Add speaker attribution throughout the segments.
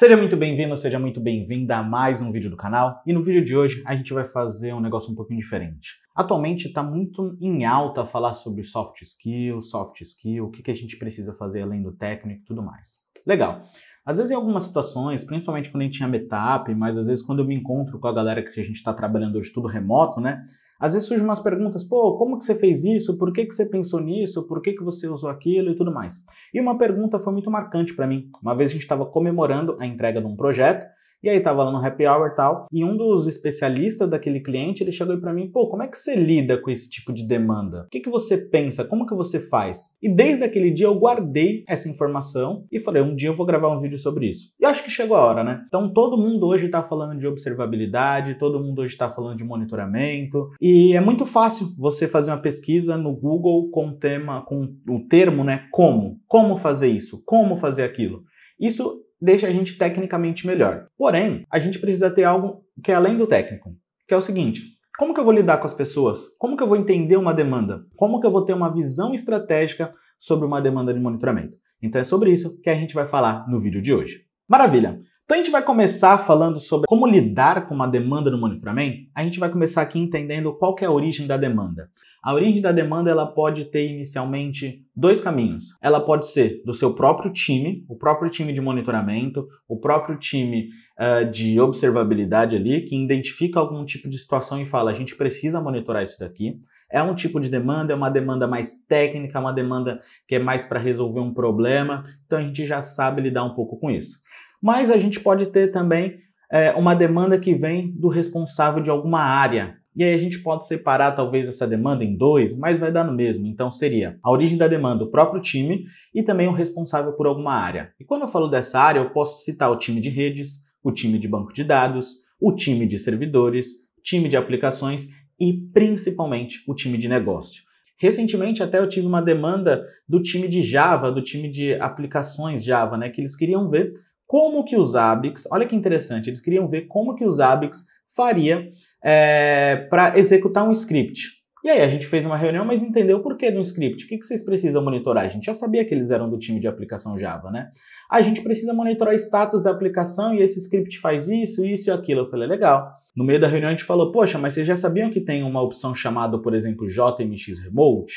Speaker 1: Seja muito bem-vindo, seja muito bem-vinda a mais um vídeo do canal. E no vídeo de hoje a gente vai fazer um negócio um pouquinho diferente. Atualmente está muito em alta falar sobre soft skill, soft skill, o que, que a gente precisa fazer além do técnico e tudo mais. Legal. Às vezes, em algumas situações, principalmente quando a gente tinha meetup, mas às vezes quando eu me encontro com a galera que a gente está trabalhando hoje tudo remoto, né? Às vezes surgem umas perguntas, pô, como que você fez isso? Por que, que você pensou nisso? Por que, que você usou aquilo e tudo mais? E uma pergunta foi muito marcante para mim. Uma vez a gente estava comemorando a entrega de um projeto e aí tava lá no happy hour e tal, e um dos especialistas daquele cliente, ele chegou aí para mim, pô, como é que você lida com esse tipo de demanda? O que, que você pensa? Como que você faz? E desde aquele dia eu guardei essa informação e falei, um dia eu vou gravar um vídeo sobre isso. E acho que chegou a hora, né? Então todo mundo hoje está falando de observabilidade, todo mundo hoje está falando de monitoramento, e é muito fácil você fazer uma pesquisa no Google com o tema, com o termo, né, como, como fazer isso, como fazer aquilo. Isso deixa a gente tecnicamente melhor. Porém, a gente precisa ter algo que é além do técnico, que é o seguinte: como que eu vou lidar com as pessoas? Como que eu vou entender uma demanda? Como que eu vou ter uma visão estratégica sobre uma demanda de monitoramento? Então é sobre isso que a gente vai falar no vídeo de hoje. Maravilha! Então a gente vai começar falando sobre como lidar com uma demanda no monitoramento. A gente vai começar aqui entendendo qual é a origem da demanda. A origem da demanda ela pode ter inicialmente dois caminhos. Ela pode ser do seu próprio time, o próprio time de monitoramento, o próprio time uh, de observabilidade ali, que identifica algum tipo de situação e fala: a gente precisa monitorar isso daqui. É um tipo de demanda, é uma demanda mais técnica, é uma demanda que é mais para resolver um problema. Então a gente já sabe lidar um pouco com isso mas a gente pode ter também é, uma demanda que vem do responsável de alguma área. E aí a gente pode separar talvez essa demanda em dois, mas vai dar no mesmo. Então seria a origem da demanda, o próprio time e também o responsável por alguma área. E quando eu falo dessa área, eu posso citar o time de redes, o time de banco de dados, o time de servidores, time de aplicações e principalmente o time de negócio. Recentemente até eu tive uma demanda do time de Java, do time de aplicações Java, né, que eles queriam ver como que os Abix, olha que interessante, eles queriam ver como que os Abix faria é, para executar um script. E aí a gente fez uma reunião, mas entendeu por que de um script? O que, que vocês precisam monitorar? A gente já sabia que eles eram do time de aplicação Java, né? A gente precisa monitorar status da aplicação e esse script faz isso, isso e aquilo. Eu falei, legal. No meio da reunião a gente falou, poxa, mas vocês já sabiam que tem uma opção chamada, por exemplo, JMX Remote?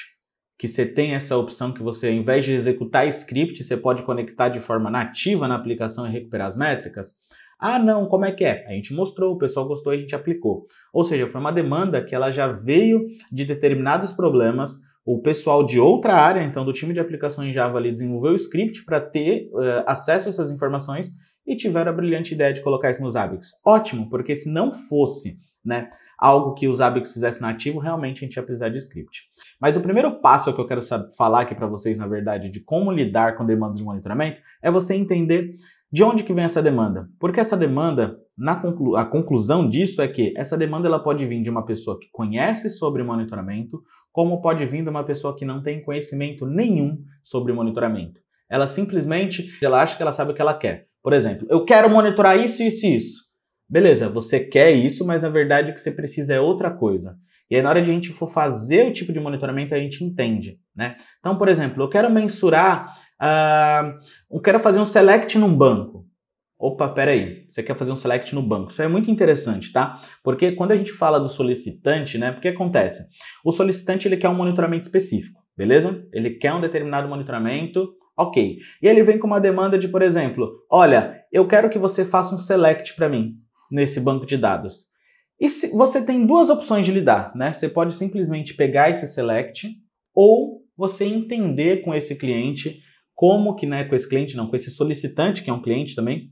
Speaker 1: que você tem essa opção que você, ao invés de executar script, você pode conectar de forma nativa na aplicação e recuperar as métricas? Ah, não, como é que é? A gente mostrou, o pessoal gostou e a gente aplicou. Ou seja, foi uma demanda que ela já veio de determinados problemas. O pessoal de outra área, então do time de aplicação em Java ali, desenvolveu o script para ter uh, acesso a essas informações e tiveram a brilhante ideia de colocar isso nos ABIX. Ótimo, porque se não fosse né, algo que os Zabbix fizesse nativo, realmente a gente ia precisar de script. Mas o primeiro passo que eu quero falar aqui para vocês, na verdade, de como lidar com demandas de monitoramento, é você entender de onde que vem essa demanda. Porque essa demanda, na conclu a conclusão disso é que essa demanda ela pode vir de uma pessoa que conhece sobre monitoramento, como pode vir de uma pessoa que não tem conhecimento nenhum sobre monitoramento. Ela simplesmente ela acha que ela sabe o que ela quer. Por exemplo, eu quero monitorar isso, isso e isso. Beleza, você quer isso, mas na verdade o que você precisa é outra coisa. E aí, na hora de a gente for fazer o tipo de monitoramento, a gente entende, né? Então, por exemplo, eu quero mensurar, uh, eu quero fazer um select num banco. Opa, peraí, você quer fazer um select no banco. Isso é muito interessante, tá? Porque quando a gente fala do solicitante, né, o que acontece? O solicitante, ele quer um monitoramento específico, beleza? Ele quer um determinado monitoramento, ok. E ele vem com uma demanda de, por exemplo, olha, eu quero que você faça um select para mim nesse banco de dados. E se, você tem duas opções de lidar, né? Você pode simplesmente pegar esse select ou você entender com esse cliente como que, né, com esse cliente não, com esse solicitante que é um cliente também,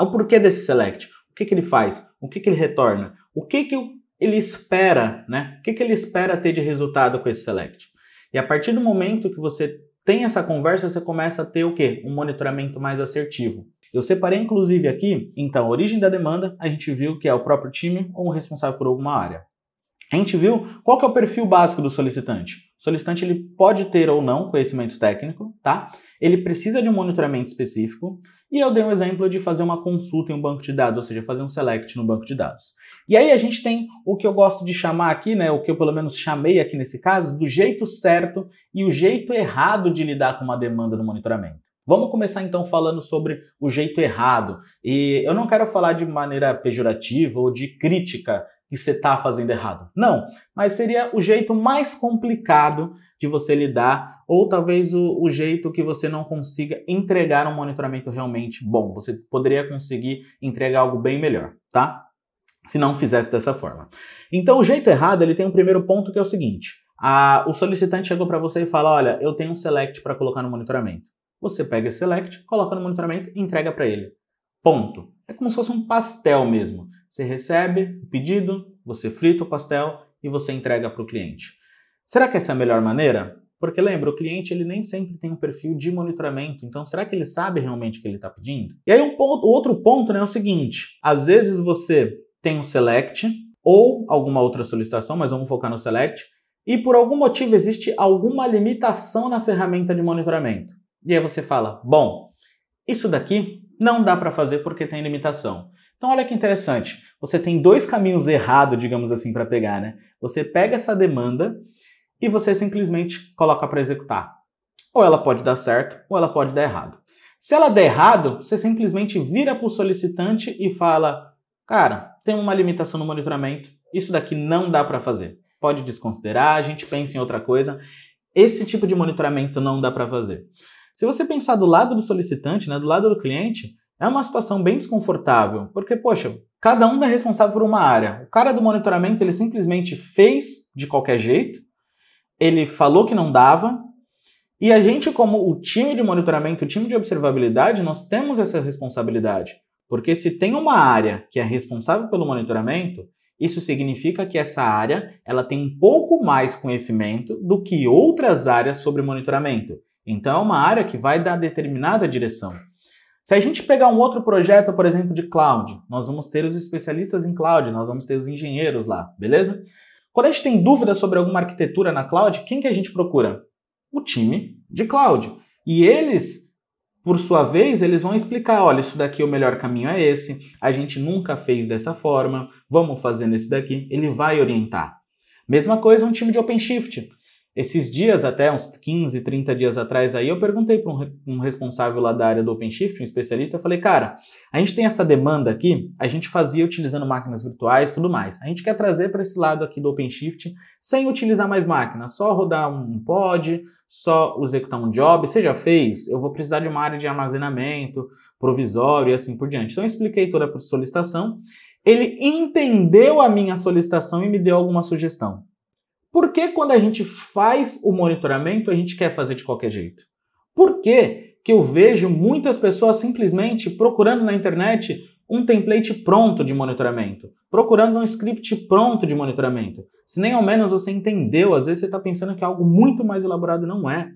Speaker 1: o porquê desse select, o que, que ele faz, o que, que ele retorna, o que, que ele espera, né? O que, que ele espera ter de resultado com esse select. E a partir do momento que você tem essa conversa, você começa a ter o quê? Um monitoramento mais assertivo. Eu separei inclusive aqui, então, a origem da demanda, a gente viu que é o próprio time ou o responsável por alguma área. A gente viu qual que é o perfil básico do solicitante. O solicitante ele pode ter ou não conhecimento técnico, tá? Ele precisa de um monitoramento específico. E eu dei um exemplo de fazer uma consulta em um banco de dados, ou seja, fazer um select no banco de dados. E aí a gente tem o que eu gosto de chamar aqui, né, o que eu pelo menos chamei aqui nesse caso, do jeito certo e o jeito errado de lidar com uma demanda no monitoramento. Vamos começar então falando sobre o jeito errado. E eu não quero falar de maneira pejorativa ou de crítica que você está fazendo errado. Não, mas seria o jeito mais complicado de você lidar, ou talvez o, o, jeito que você não consiga entregar um monitoramento realmente bom. Você poderia conseguir entregar algo bem melhor, tá? Se não fizesse dessa forma. Então, o jeito errado, ele tem um primeiro ponto que é o seguinte: a, o solicitante chegou para você e fala: Olha, eu tenho um select para colocar no monitoramento. Você pega esse select, coloca no monitoramento e entrega para ele. Ponto. É como se fosse um pastel mesmo. Você recebe o pedido, você frita o pastel e você entrega para o cliente. Será que essa é a melhor maneira? Porque lembra, o cliente ele nem sempre tem um perfil de monitoramento, então será que ele sabe realmente o que ele está pedindo? E aí um ponto, outro ponto né, é o seguinte: às vezes você tem um select ou alguma outra solicitação, mas vamos focar no select, e por algum motivo existe alguma limitação na ferramenta de monitoramento. E aí você fala: bom, isso daqui não dá para fazer porque tem limitação. Então olha que interessante, você tem dois caminhos errados, digamos assim, para pegar, né? Você pega essa demanda e você simplesmente coloca para executar. Ou ela pode dar certo, ou ela pode dar errado. Se ela der errado, você simplesmente vira para o solicitante e fala: "Cara, tem uma limitação no monitoramento, isso daqui não dá para fazer. Pode desconsiderar, a gente pensa em outra coisa. Esse tipo de monitoramento não dá para fazer." Se você pensar do lado do solicitante, né, do lado do cliente, é uma situação bem desconfortável, porque, poxa, cada um é responsável por uma área. O cara do monitoramento, ele simplesmente fez de qualquer jeito, ele falou que não dava, e a gente, como o time de monitoramento, o time de observabilidade, nós temos essa responsabilidade. Porque se tem uma área que é responsável pelo monitoramento, isso significa que essa área ela tem um pouco mais conhecimento do que outras áreas sobre monitoramento. Então é uma área que vai dar determinada direção. Se a gente pegar um outro projeto, por exemplo, de cloud, nós vamos ter os especialistas em cloud, nós vamos ter os engenheiros lá, beleza? Quando a gente tem dúvida sobre alguma arquitetura na cloud, quem que a gente procura? O time de cloud. E eles, por sua vez, eles vão explicar, olha, isso daqui o melhor caminho é esse, a gente nunca fez dessa forma, vamos fazer nesse daqui, ele vai orientar. Mesma coisa um time de OpenShift. Esses dias, até uns 15, 30 dias atrás aí, eu perguntei para um, um, responsável lá da área do OpenShift, um especialista, eu falei, cara, a gente tem essa demanda aqui, a gente fazia utilizando máquinas virtuais e tudo mais. A gente quer trazer para esse lado aqui do OpenShift sem utilizar mais máquinas, só rodar um pod, só executar um job. Você já fez? Eu vou precisar de uma área de armazenamento, provisório e assim por diante. Então eu expliquei toda a solicitação. Ele entendeu a minha solicitação e me deu alguma sugestão. Por que quando a gente faz o monitoramento, a gente quer fazer de qualquer jeito? Por que, que eu vejo muitas pessoas simplesmente procurando na internet um template pronto de monitoramento, procurando um script pronto de monitoramento? Se nem ao menos você entendeu, às vezes você está pensando que é algo muito mais elaborado não é.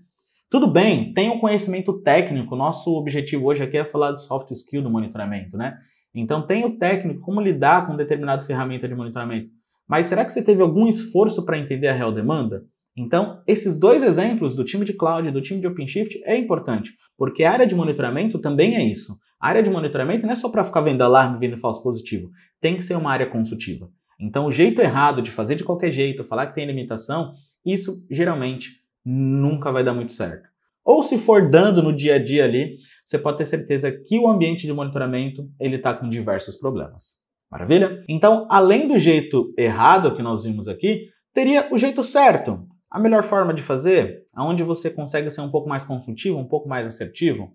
Speaker 1: Tudo bem, tem o um conhecimento técnico, nosso objetivo hoje aqui é falar de soft skill do monitoramento, né? Então tem o técnico, como lidar com determinada ferramenta de monitoramento. Mas será que você teve algum esforço para entender a real demanda? Então, esses dois exemplos do time de cloud e do time de OpenShift é importante, porque a área de monitoramento também é isso. A área de monitoramento não é só para ficar vendo alarme, vendo falso positivo, tem que ser uma área consultiva. Então, o jeito errado de fazer de qualquer jeito, falar que tem limitação, isso geralmente nunca vai dar muito certo. Ou se for dando no dia a dia ali, você pode ter certeza que o ambiente de monitoramento ele está com diversos problemas. Maravilha? Então, além do jeito errado que nós vimos aqui, teria o jeito certo. A melhor forma de fazer, aonde você consegue ser um pouco mais consultivo, um pouco mais assertivo.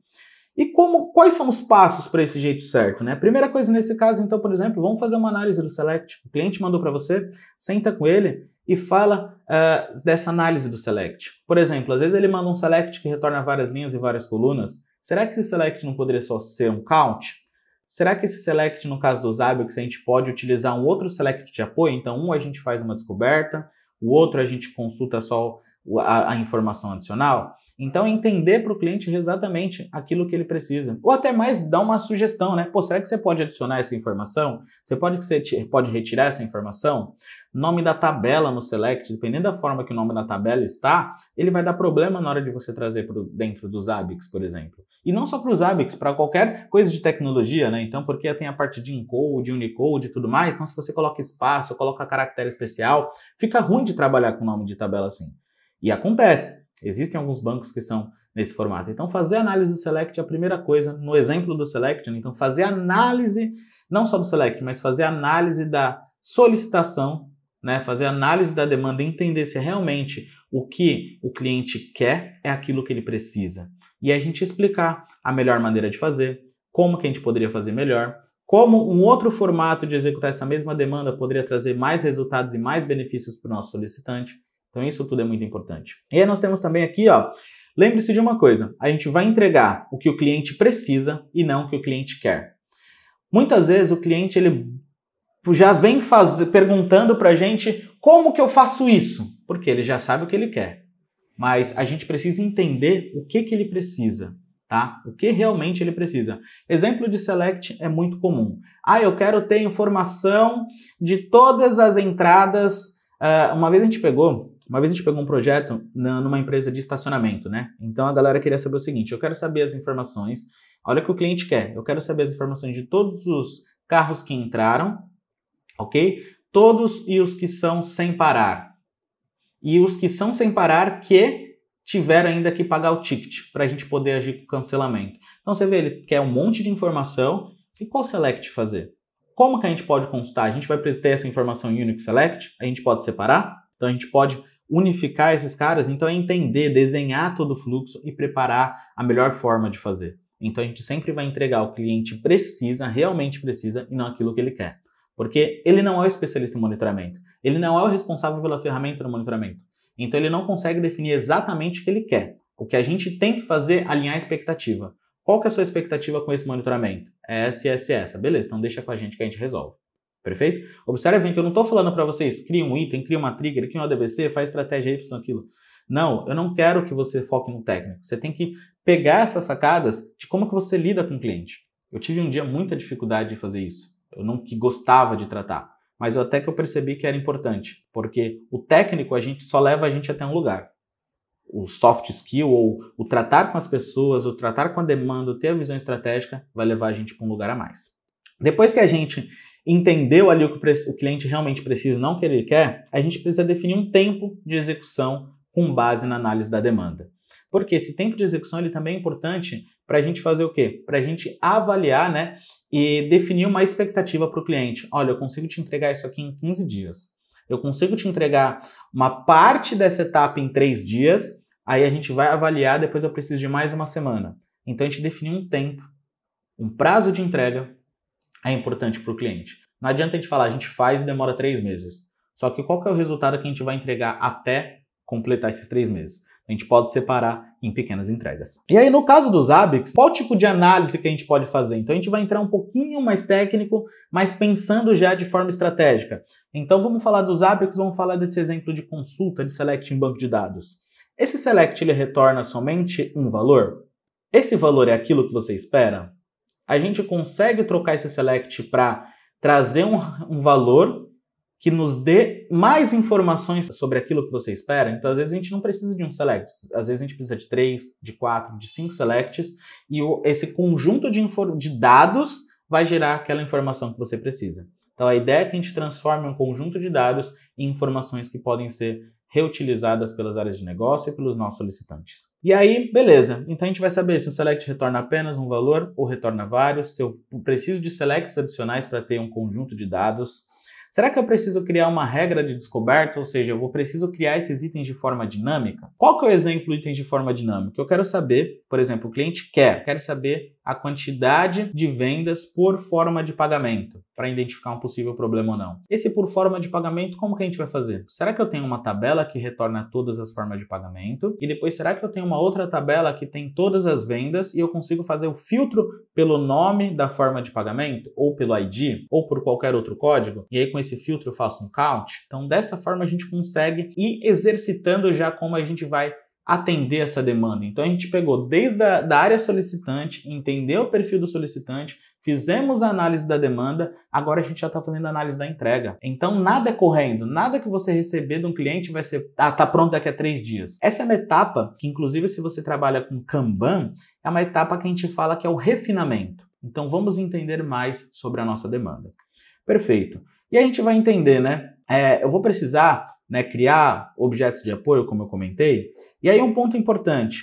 Speaker 1: E como, quais são os passos para esse jeito certo, né? Primeira coisa nesse caso, então, por exemplo, vamos fazer uma análise do select. O cliente mandou para você, senta com ele e fala uh, dessa análise do select. Por exemplo, às vezes ele manda um select que retorna várias linhas e várias colunas. Será que esse select não poderia só ser um count? Será que esse select, no caso dos que a gente pode utilizar um outro select de apoio? Então, um a gente faz uma descoberta, o outro a gente consulta só a, a informação adicional? Então, entender para o cliente exatamente aquilo que ele precisa. Ou até mais dar uma sugestão, né? Pô, será que você pode adicionar essa informação? Você pode, você pode retirar essa informação? Nome da tabela no Select, dependendo da forma que o nome da tabela está, ele vai dar problema na hora de você trazer para dentro dos abix, por exemplo. E não só para os ABICs, para qualquer coisa de tecnologia, né? Então, porque tem a parte de encode, unicode e tudo mais, então se você coloca espaço, coloca caractere especial, fica ruim de trabalhar com nome de tabela assim. E acontece. Existem alguns bancos que são nesse formato. Então, fazer análise do Select é a primeira coisa, no exemplo do Select. Né? Então, fazer análise, não só do Select, mas fazer análise da solicitação, né? fazer análise da demanda, entender se realmente o que o cliente quer é aquilo que ele precisa. E a gente explicar a melhor maneira de fazer, como que a gente poderia fazer melhor, como um outro formato de executar essa mesma demanda poderia trazer mais resultados e mais benefícios para o nosso solicitante. Então isso tudo é muito importante. E aí nós temos também aqui, ó, lembre-se de uma coisa, a gente vai entregar o que o cliente precisa e não o que o cliente quer. Muitas vezes o cliente ele já vem fazer, perguntando para a gente como que eu faço isso, porque ele já sabe o que ele quer. Mas a gente precisa entender o que, que ele precisa, tá? O que realmente ele precisa. Exemplo de select é muito comum. Ah, eu quero ter informação de todas as entradas. Uh, uma vez a gente pegou uma vez a gente pegou um projeto na, numa empresa de estacionamento, né? Então a galera queria saber o seguinte: eu quero saber as informações. Olha o que o cliente quer. Eu quero saber as informações de todos os carros que entraram, ok? Todos e os que são sem parar. E os que são sem parar que tiveram ainda que pagar o ticket para a gente poder agir com cancelamento. Então você vê, ele quer um monte de informação. E qual select fazer? Como que a gente pode consultar? A gente vai ter essa informação em Unix Select? A gente pode separar? Então a gente pode unificar esses caras, então é entender, desenhar todo o fluxo e preparar a melhor forma de fazer. Então a gente sempre vai entregar o cliente precisa, realmente precisa, e não aquilo que ele quer. Porque ele não é o especialista em monitoramento, ele não é o responsável pela ferramenta do monitoramento. Então ele não consegue definir exatamente o que ele quer. O que a gente tem que fazer é alinhar a expectativa. Qual que é a sua expectativa com esse monitoramento? É essa, essa, essa. Beleza, então deixa com a gente que a gente resolve. Perfeito? Observem que eu não estou falando para vocês, cria um item, cria uma trigger, cria um ADBC, faz estratégia Y, aquilo. Não, eu não quero que você foque no técnico. Você tem que pegar essas sacadas de como que você lida com o cliente. Eu tive um dia muita dificuldade de fazer isso. Eu não que gostava de tratar, mas até que eu percebi que era importante, porque o técnico a gente só leva a gente até um lugar. O soft skill ou o tratar com as pessoas, o tratar com a demanda, o ter a visão estratégica vai levar a gente para um lugar a mais. Depois que a gente entendeu ali o que o cliente realmente precisa, não o que ele quer, a gente precisa definir um tempo de execução com base na análise da demanda. Porque esse tempo de execução ele também é importante para a gente fazer o quê? Para a gente avaliar né, e definir uma expectativa para o cliente. Olha, eu consigo te entregar isso aqui em 15 dias. Eu consigo te entregar uma parte dessa etapa em 3 dias, aí a gente vai avaliar, depois eu preciso de mais uma semana. Então a gente definiu um tempo, um prazo de entrega é importante para o cliente. Não adianta a gente falar, a gente faz e demora três meses. Só que qual que é o resultado que a gente vai entregar até completar esses três meses? A gente pode separar em pequenas entregas. E aí, no caso dos ABICs, qual tipo de análise que a gente pode fazer? Então, a gente vai entrar um pouquinho mais técnico, mas pensando já de forma estratégica. Então, vamos falar dos ABICs, vamos falar desse exemplo de consulta de select em banco de dados. Esse select ele retorna somente um valor? Esse valor é aquilo que você espera? a gente consegue trocar esse select para trazer um, um valor que nos dê mais informações sobre aquilo que você espera. Então, às vezes, a gente não precisa de um select, às vezes, a gente precisa de três, de quatro, de cinco selects, e esse conjunto de, de dados vai gerar aquela informação que você precisa. Então, a ideia é que a gente transforme um conjunto de dados em informações que podem ser reutilizadas pelas áreas de negócio e pelos nossos solicitantes. E aí, beleza. Então a gente vai saber se o select retorna apenas um valor ou retorna vários, se eu preciso de selects adicionais para ter um conjunto de dados. Será que eu preciso criar uma regra de descoberta, ou seja, eu vou preciso criar esses itens de forma dinâmica? Qual que é o exemplo de itens de forma dinâmica? Eu quero saber, por exemplo, o cliente quer, quero saber a quantidade de vendas por forma de pagamento para identificar um possível problema ou não. Esse por forma de pagamento, como que a gente vai fazer? Será que eu tenho uma tabela que retorna todas as formas de pagamento? E depois, será que eu tenho uma outra tabela que tem todas as vendas e eu consigo fazer o filtro pelo nome da forma de pagamento, ou pelo ID, ou por qualquer outro código? E aí, com esse filtro, eu faço um count? Então, dessa forma, a gente consegue ir exercitando já como a gente vai atender essa demanda. Então a gente pegou desde a da área solicitante, entendeu o perfil do solicitante, fizemos a análise da demanda, agora a gente já está fazendo a análise da entrega. Então nada é correndo, nada que você receber de um cliente vai ser, ah, tá pronto daqui a três dias. Essa é uma etapa que, inclusive, se você trabalha com Kanban, é uma etapa que a gente fala que é o refinamento. Então vamos entender mais sobre a nossa demanda. Perfeito. E a gente vai entender, né? É, eu vou precisar né, criar objetos de apoio, como eu comentei. E aí um ponto importante,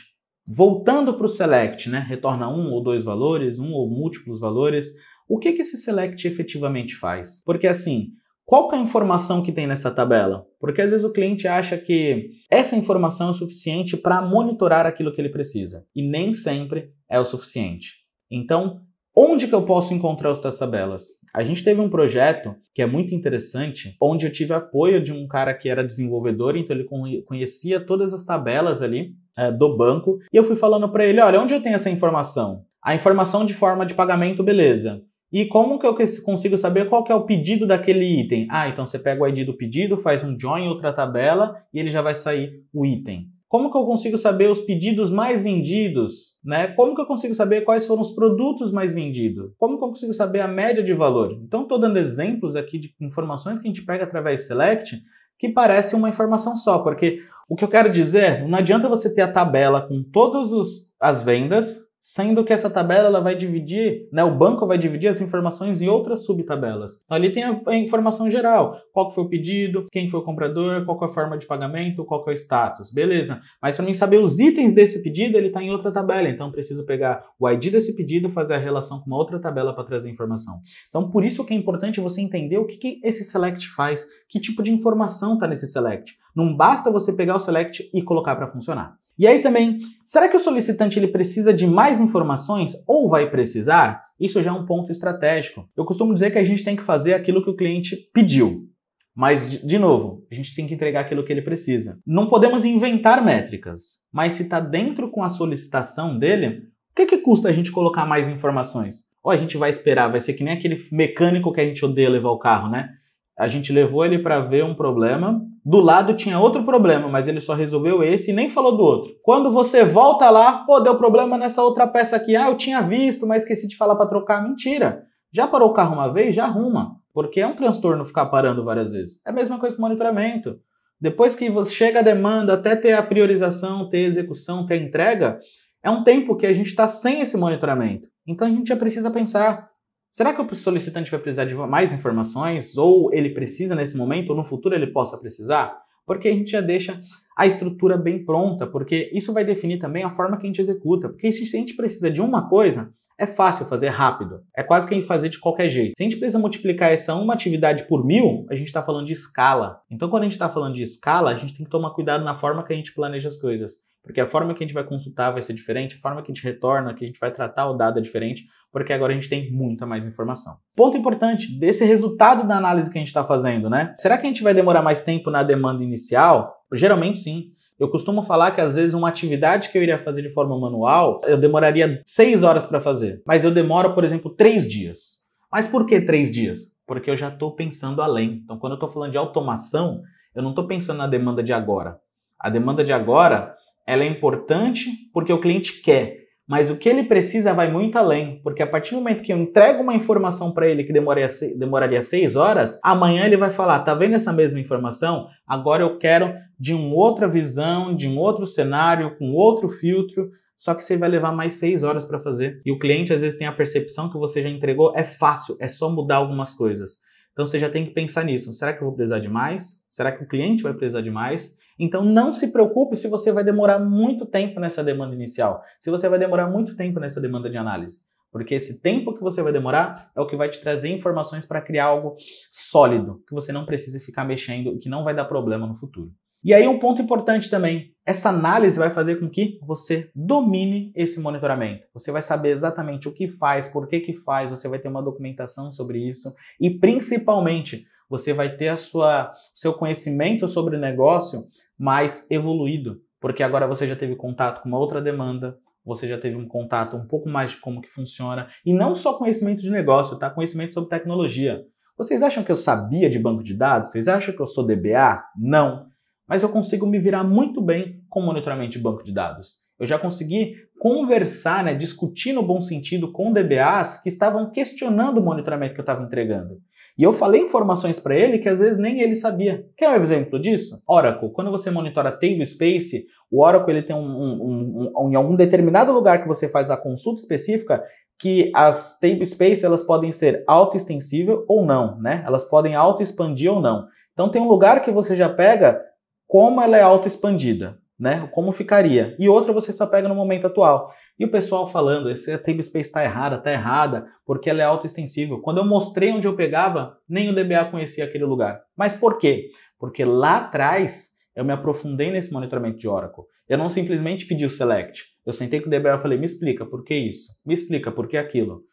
Speaker 1: voltando para o select, né, retorna um ou dois valores, um ou múltiplos valores, o que, que esse select efetivamente faz? Porque assim, qual é a informação que tem nessa tabela? Porque às vezes o cliente acha que essa informação é o suficiente para monitorar aquilo que ele precisa, e nem sempre é o suficiente. Então, Onde que eu posso encontrar essas tabelas? A gente teve um projeto que é muito interessante, onde eu tive apoio de um cara que era desenvolvedor, então ele conhecia todas as tabelas ali é, do banco, e eu fui falando para ele, olha, onde eu tenho essa informação? A informação de forma de pagamento, beleza. E como que eu consigo saber qual que é o pedido daquele item? Ah, então você pega o ID do pedido, faz um join em outra tabela e ele já vai sair o item. Como que eu consigo saber os pedidos mais vendidos? Né? Como que eu consigo saber quais foram os produtos mais vendidos? Como que eu consigo saber a média de valor? Então, estou dando exemplos aqui de informações que a gente pega através do Select que parece uma informação só, porque o que eu quero dizer, não adianta você ter a tabela com todas as vendas sendo que essa tabela ela vai dividir, né, o banco vai dividir as informações em outras subtabelas. Então, ali tem a, a, informação geral, qual foi o pedido, quem foi o comprador, qual é a forma de pagamento, qual é o status, beleza. Mas para mim saber os itens desse pedido, ele está em outra tabela, então preciso pegar o ID desse pedido, fazer a relação com uma outra tabela para trazer a informação. Então, por isso que é importante você entender o que, que esse select faz, que tipo de informação está nesse select. Não basta você pegar o select e colocar para funcionar. E aí também, será que o solicitante ele precisa de mais informações ou vai precisar? Isso já é um ponto estratégico. Eu costumo dizer que a gente tem que fazer aquilo que o cliente pediu. Mas, de novo, a gente tem que entregar aquilo que ele precisa. Não podemos inventar métricas, mas se está dentro com a solicitação dele, o que, que custa a gente colocar mais informações? Ou a gente vai esperar, vai ser que nem aquele mecânico que a gente odeia levar o carro, né? A gente levou ele para ver um problema. Do lado tinha outro problema, mas ele só resolveu esse e nem falou do outro. Quando você volta lá, pô, deu problema nessa outra peça aqui. Ah, eu tinha visto, mas esqueci de falar para trocar. Mentira. Já parou o carro uma vez? Já arruma. Porque é um transtorno ficar parando várias vezes. É a mesma coisa com monitoramento. Depois que você chega a demanda, até ter a priorização, ter a execução, ter a entrega, é um tempo que a gente está sem esse monitoramento. Então a gente já precisa pensar Será que o solicitante vai precisar de mais informações ou ele precisa nesse momento ou no futuro ele possa precisar? Porque a gente já deixa a estrutura bem pronta, porque isso vai definir também a forma que a gente executa. Porque se a gente precisa de uma coisa, é fácil fazer rápido. É quase que fazer de qualquer jeito. Se a gente precisa multiplicar essa uma atividade por mil, a gente está falando de escala. Então, quando a gente está falando de escala, a gente tem que tomar cuidado na forma que a gente planeja as coisas. Porque a forma que a gente vai consultar vai ser diferente, a forma que a gente retorna, que a gente vai tratar o dado é diferente, porque agora a gente tem muita mais informação. Ponto importante desse resultado da análise que a gente está fazendo, né? Será que a gente vai demorar mais tempo na demanda inicial? Geralmente sim. Eu costumo falar que às vezes uma atividade que eu iria fazer de forma manual, eu demoraria seis horas para fazer, mas eu demoro, por exemplo, três dias. Mas por que três dias? Porque eu já estou pensando além. Então, quando eu estou falando de automação, eu não estou pensando na demanda de agora. A demanda de agora ela é importante porque o cliente quer, mas o que ele precisa vai muito além, porque a partir do momento que eu entrego uma informação para ele que demoraria, demoraria seis horas, amanhã ele vai falar: tá vendo essa mesma informação? Agora eu quero de uma outra visão, de um outro cenário, com outro filtro. Só que você vai levar mais seis horas para fazer. E o cliente às vezes tem a percepção que você já entregou, é fácil, é só mudar algumas coisas. Então você já tem que pensar nisso. Será que eu vou precisar de mais? Será que o cliente vai precisar de mais? Então não se preocupe se você vai demorar muito tempo nessa demanda inicial, se você vai demorar muito tempo nessa demanda de análise. Porque esse tempo que você vai demorar é o que vai te trazer informações para criar algo sólido, que você não precisa ficar mexendo, que não vai dar problema no futuro. E aí um ponto importante também, essa análise vai fazer com que você domine esse monitoramento. Você vai saber exatamente o que faz, por que que faz, você vai ter uma documentação sobre isso e principalmente você vai ter a sua seu conhecimento sobre negócio mais evoluído, porque agora você já teve contato com uma outra demanda, você já teve um contato um pouco mais de como que funciona e não só conhecimento de negócio, tá? Conhecimento sobre tecnologia. Vocês acham que eu sabia de banco de dados? Vocês acham que eu sou DBA? Não. Mas eu consigo me virar muito bem com monitoramento de banco de dados. Eu já consegui conversar, né, discutir no bom sentido com DBAs que estavam questionando o monitoramento que eu estava entregando. E eu falei informações para ele que às vezes nem ele sabia. Quer um exemplo disso? Oracle. Quando você monitora Table Space, o Oracle ele tem um, um, um, um em algum determinado lugar que você faz a consulta específica que as table space elas podem ser autoextensível ou não, né? Elas podem autoexpandir ou não. Então tem um lugar que você já pega como ela é autoexpandida né? Como ficaria? E outra você só pega no momento atual. E o pessoal falando, esse table space está errada, está errada, porque ela é autoextensível. Quando eu mostrei onde eu pegava, nem o DBA conhecia aquele lugar. Mas por quê? Porque lá atrás eu me aprofundei nesse monitoramento de Oracle. Eu não simplesmente pedi o select. Eu sentei com o DBA e falei, me explica por que isso? Me explica por que aquilo?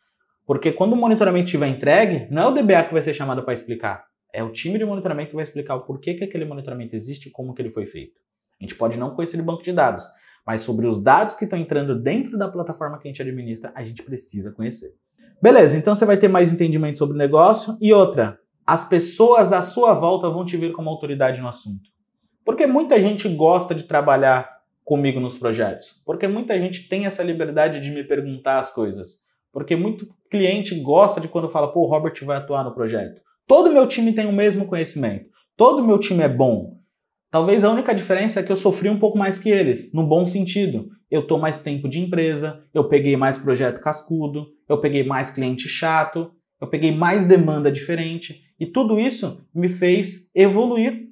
Speaker 1: Porque quando o monitoramento estiver entregue, não é o DBA que vai ser chamado para explicar. É o time de monitoramento que vai explicar o porquê que aquele monitoramento existe e como que ele foi feito. A gente pode não conhecer o banco de dados, mas sobre os dados que estão entrando dentro da plataforma que a gente administra, a gente precisa conhecer. Beleza, então você vai ter mais entendimento sobre o negócio. E outra, as pessoas à sua volta vão te ver como autoridade no assunto. Porque muita gente gosta de trabalhar comigo nos projetos. Porque muita gente tem essa liberdade de me perguntar as coisas. Porque muito cliente gosta de quando fala, pô, o Robert vai atuar no projeto. Todo meu time tem o mesmo conhecimento. Todo meu time é bom. Talvez a única diferença é que eu sofri um pouco mais que eles, no bom sentido. Eu tô mais tempo de empresa, eu peguei mais projeto cascudo, eu peguei mais cliente chato, eu peguei mais demanda diferente, e tudo isso me fez evoluir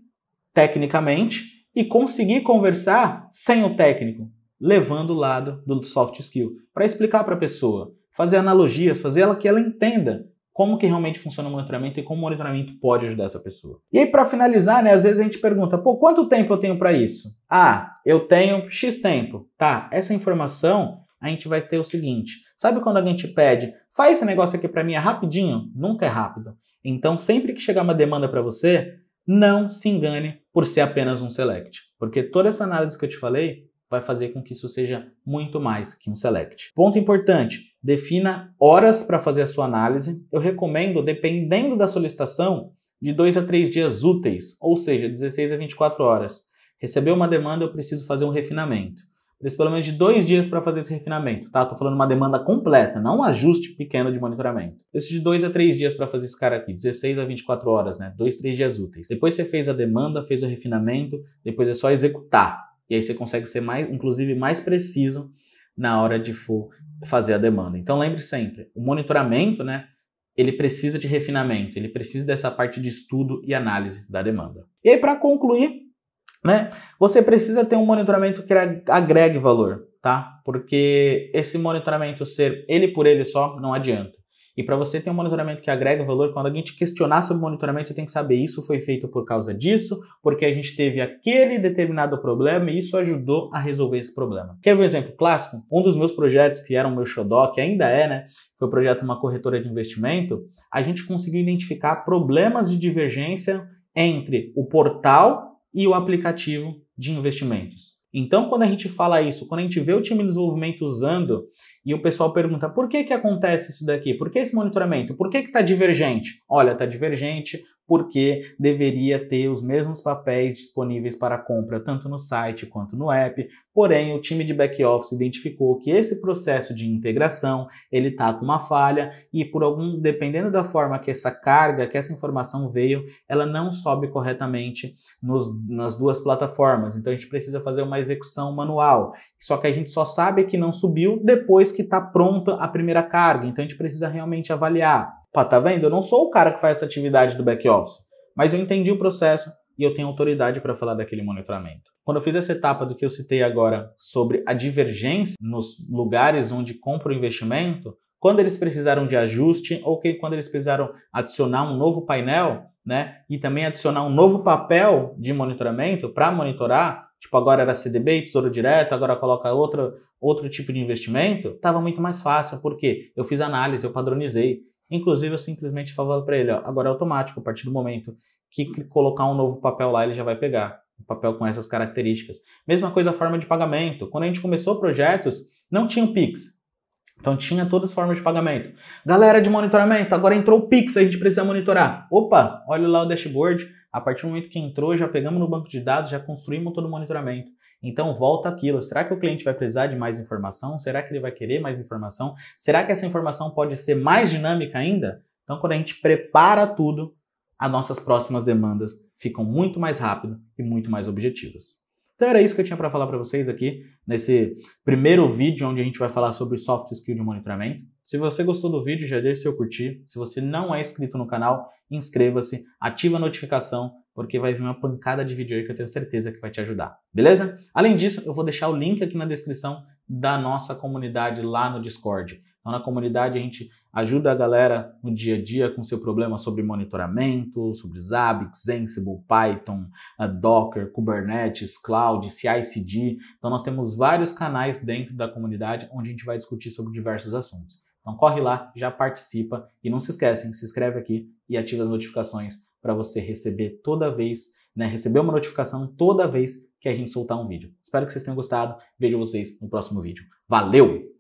Speaker 1: tecnicamente e conseguir conversar sem o técnico, levando o lado do soft skill, para explicar para a pessoa, fazer analogias, fazer ela que ela entenda como que realmente funciona o monitoramento e como o monitoramento pode ajudar essa pessoa. E aí, para finalizar, né, às vezes a gente pergunta, pô, quanto tempo eu tenho para isso? Ah, eu tenho X tempo. Tá, essa informação a gente vai ter o seguinte. Sabe quando alguém te pede, faz esse negócio aqui para mim é rapidinho? Nunca é rápido. Então, sempre que chegar uma demanda para você, não se engane por ser apenas um select. Porque toda essa análise que eu te falei vai fazer com que isso seja muito mais que um select. Ponto importante, defina horas para fazer a sua análise. Eu recomendo, dependendo da solicitação, de 2 a 3 dias úteis, ou seja, 16 a 24 horas. Recebeu uma demanda, eu preciso fazer um refinamento. Preciso pelo menos de dois dias para fazer esse refinamento, tá? Estou falando uma demanda completa, não um ajuste pequeno de monitoramento. Preciso de dois a três dias para fazer esse cara aqui, 16 a 24 horas, né? Dois, três dias úteis. Depois você fez a demanda, fez o refinamento, depois é só executar. E aí você consegue ser mais, inclusive, mais preciso na hora de for fazer a demanda. Então lembre sempre, o monitoramento, né, ele precisa de refinamento, ele precisa dessa parte de estudo e análise da demanda. E aí para concluir, né, você precisa ter um monitoramento que agregue valor, tá? Porque esse monitoramento ser ele por ele só não adianta. E para você ter um monitoramento que agrega valor, quando alguém te questionar sobre monitoramento, você tem que saber isso foi feito por causa disso, porque a gente teve aquele determinado problema e isso ajudou a resolver esse problema. Quer ver um exemplo clássico? Um dos meus projetos que era o meu xodó, que ainda é, né? Foi o projeto de uma corretora de investimento. A gente conseguiu identificar problemas de divergência entre o portal e o aplicativo de investimentos. Então, quando a gente fala isso, quando a gente vê o time de desenvolvimento usando e o pessoal pergunta por que, que acontece isso daqui, por que esse monitoramento, por que está divergente? Olha, está divergente porque deveria ter os mesmos papéis disponíveis para compra tanto no site quanto no app. Porém, o time de back office identificou que esse processo de integração ele está com uma falha e por algum dependendo da forma que essa carga, que essa informação veio, ela não sobe corretamente nos, nas duas plataformas. Então a gente precisa fazer uma execução manual. Só que a gente só sabe que não subiu depois que está pronta a primeira carga. Então a gente precisa realmente avaliar Pá, tá vendo? Eu não sou o cara que faz essa atividade do back office, mas eu entendi o processo e eu tenho autoridade para falar daquele monitoramento. Quando eu fiz essa etapa do que eu citei agora sobre a divergência nos lugares onde compra o investimento, quando eles precisaram de ajuste ou que quando eles precisaram adicionar um novo painel, né, e também adicionar um novo papel de monitoramento para monitorar, tipo agora era CDB, Tesouro Direto, agora coloca outro, outro tipo de investimento, estava muito mais fácil, porque eu fiz análise, eu padronizei, Inclusive, eu simplesmente falava para ele, ó, agora é automático, a partir do momento que colocar um novo papel lá, ele já vai pegar. Um papel com essas características. Mesma coisa a forma de pagamento. Quando a gente começou projetos, não tinha o Pix. Então tinha todas as formas de pagamento. Galera de monitoramento, agora entrou o Pix, a gente precisa monitorar. Opa, olha lá o dashboard. A partir do momento que entrou, já pegamos no banco de dados, já construímos todo o monitoramento. Então volta aquilo. Será que o cliente vai precisar de mais informação? Será que ele vai querer mais informação? Será que essa informação pode ser mais dinâmica ainda? Então quando a gente prepara tudo, as nossas próximas demandas ficam muito mais rápido e muito mais objetivas. Então era isso que eu tinha para falar para vocês aqui nesse primeiro vídeo onde a gente vai falar sobre soft skill de monitoramento. Se você gostou do vídeo, já deixa seu curtir. Se você não é inscrito no canal, inscreva-se, ativa a notificação porque vai vir uma pancada de vídeo aí que eu tenho certeza que vai te ajudar, beleza? Além disso, eu vou deixar o link aqui na descrição da nossa comunidade lá no Discord. Então, na comunidade, a gente ajuda a galera no dia a dia com seu problema sobre monitoramento, sobre Zabbix, Ansible, Python, eh, Docker, Kubernetes, Cloud, CI/CD. Então, nós temos vários canais dentro da comunidade onde a gente vai discutir sobre diversos assuntos. Então, corre lá, já participa e não se esquecem, se inscreve aqui e ativa as notificações para você receber toda vez, né, receber uma notificação toda vez que a gente soltar um vídeo. Espero que vocês tenham gostado. Vejo vocês no próximo vídeo. Valeu!